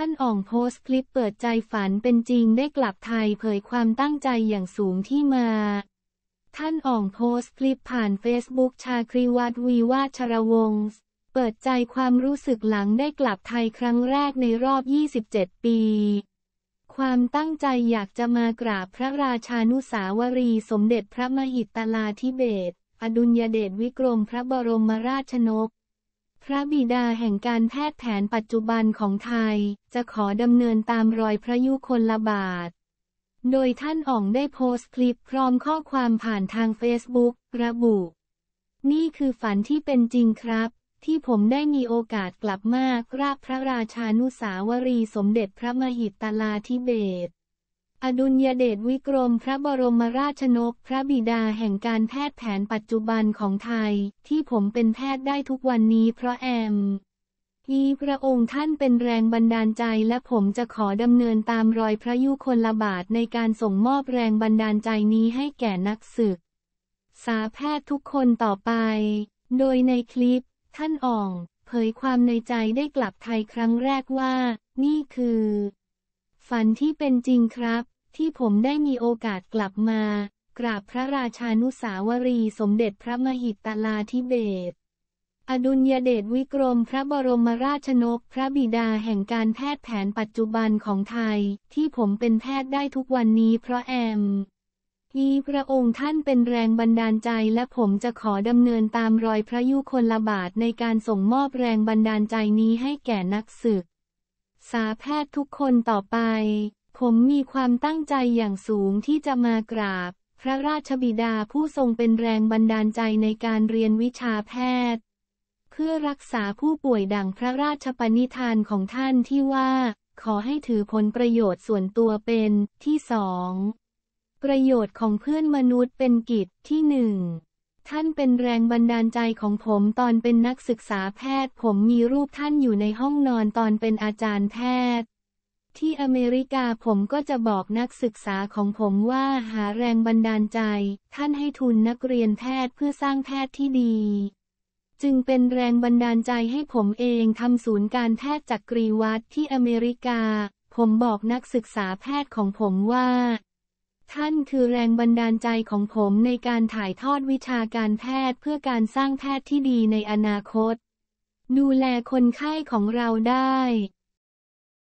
ท่านอ่องโพสต์คลิปเปิดใจฝันเป็นจริงได้กลับไทยเผยความตั้งใจอย่างสูงที่มา ท่านอ่องโพสต์คลิปผ่านเฟซบุ๊กชาครีวัตวีวาชรวงศ์เปิดใจความรู้สึกหลังได้กลับไทยครั้งแรกในรอบ 27 ปี ความตั้งใจอยากจะมากราบพระราชานุสาวรี สมเด็จพระมหิตลาธิเบศอดุลยเดชวิกรมพระบรมราชนกพระบิดาแห่งการแพทย์แผนปัจจุบันของไทย จะขอดำเนินตามรอยพระยุคลบาท โดยท่านอ่องได้โพสต์คลิปพร้อมข้อความผ่านทางเฟซบุ๊กระบุ นี่คือฝันที่เป็นจริงครับ ที่ผมได้มีโอกาสกลับมากราบพระราชานุสาวรีสมเด็จพระมหิตลาธิเบศอดุลยเดชวิกรมพระบรมราชนกพระบิดาแห่งการแพทย์แผนปัจจุบันของไทย ที่ผมเป็นแพทย์ได้ทุกวันนี้ เพราะแอมมีพระองค์ท่านเป็นแรงบันดาลใจและผมจะขอดำเนินตามรอยพระยุคลบาท ในการส่งมอบแรงบันดาลใจนี้ให้แก่นักศึกษาแพทย์ทุกคนต่อไป โดยในคลิป ท่านอ่อง เผยความในใจได้กลับไทยครั้งแรกว่า นี่คือ ฝันที่เป็นจริงครับที่ผมได้มีโอกาสกลับมา กราบพระราชานุสาวรี สมเด็จพระมหิตลาธิเบศอดุลยเดชวิกรม พระบรมราชนกพระบิดาแห่งการแพทย์แผนปัจจุบันของไทย ที่ผมเป็นแพทย์ได้ทุกวันนี้ เพราะแอมมีพระองค์ท่านเป็นแรงบันดาลใจและผมจะขอดำเนินตามรอยพระยุคลบาทในการส่งมอบแรงบันดาลใจนี้ให้แก่นักศึกษาแพทย์ทุกคนต่อไปผมมีความตั้งใจอย่างสูงที่จะมากราบ พระราชบิดาผู้ทรงเป็นแรงบันดาลใจในการเรียนวิชาแพทย์ เพื่อรักษาผู้ป่วยดังพระราชปณิธานของท่านที่ว่า ขอให้ถือผลประโยชน์ส่วนตัวเป็นที่สองประโยชน์ของเพื่อนมนุษย์เป็นกิจที่หนึ่งท่านเป็นแรงบันดาลใจของผมตอนเป็นนักศึกษาแพทย์ผมมีรูปท่านอยู่ในห้องนอนตอนเป็นอาจารย์แพทย์ที่อเมริกาผมก็จะบอกนักศึกษาของผมว่าหาแรงบันดาลใจท่านให้ทุนนักเรียนแพทย์เพื่อสร้างแพทย์ที่ดี จึงเป็นแรงบันดาลใจให้ผมเองทำศูนย์การแพทย์จักกรีวัดที่อเมริกา ผมบอกนักศึกษาแพทย์ของผมว่า ท่านคือแรงบันดาลใจของผมในการถ่ายทอดวิชาการแพทย์เพื่อการสร้างแพทย์ที่ดีในอนาคต ดูแลคนไข้ของเราได้